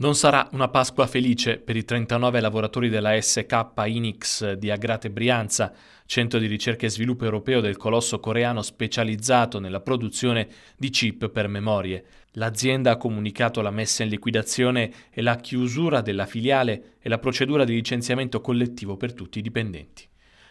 Non sarà una Pasqua felice per i 39 lavoratori della SK Inix di Agrate Brianza, centro di ricerca e sviluppo europeo del colosso coreano specializzato nella produzione di chip per memorie. L'azienda ha comunicato la messa in liquidazione e la chiusura della filiale e la procedura di licenziamento collettivo per tutti i dipendenti.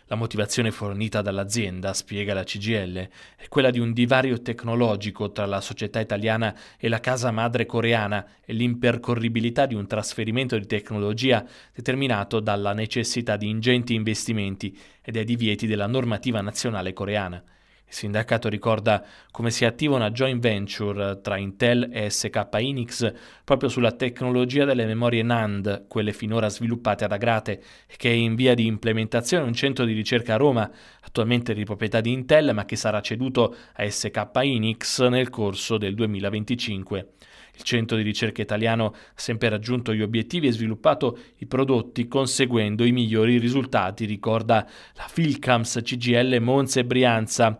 La motivazione fornita dall'azienda, spiega la CGL, è quella di un divario tecnologico tra la società italiana e la casa madre coreana e l'impercorribilità di un trasferimento di tecnologia determinato dalla necessità di ingenti investimenti e dai divieti della normativa nazionale coreana. Il sindacato ricorda come sia attiva una joint venture tra Intel e SK Inix proprio sulla tecnologia delle memorie NAND, quelle finora sviluppate ad Agrate, che è in via di implementazione un centro di ricerca a Roma, attualmente di proprietà di Intel, ma che sarà ceduto a SK Inix nel corso del 2025. Il centro di ricerca italiano ha sempre raggiunto gli obiettivi e sviluppato i prodotti conseguendo i migliori risultati, ricorda la Filcams CGL Monza e Brianza.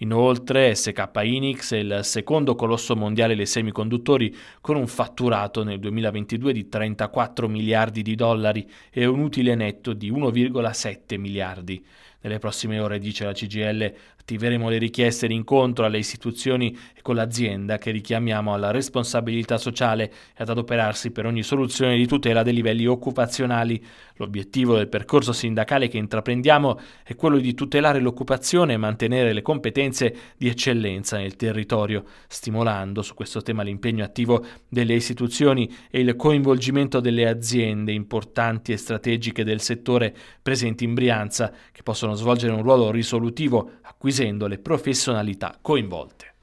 Inoltre SK Inix è il secondo colosso mondiale dei semiconduttori con un fatturato nel 2022 di 34 miliardi di dollari e un utile netto di 1,7 miliardi. Nelle prossime ore, dice la CGL, attiveremo le richieste di incontro alle istituzioni e con l'azienda che richiamiamo alla responsabilità sociale e ad adoperarsi per ogni soluzione di tutela dei livelli occupazionali. L'obiettivo del percorso sindacale che intraprendiamo è quello di tutelare l'occupazione e mantenere le competenze competenze di eccellenza nel territorio, stimolando su questo tema l'impegno attivo delle istituzioni e il coinvolgimento delle aziende importanti e strategiche del settore presenti in Brianza, che possono svolgere un ruolo risolutivo acquisendo le professionalità coinvolte.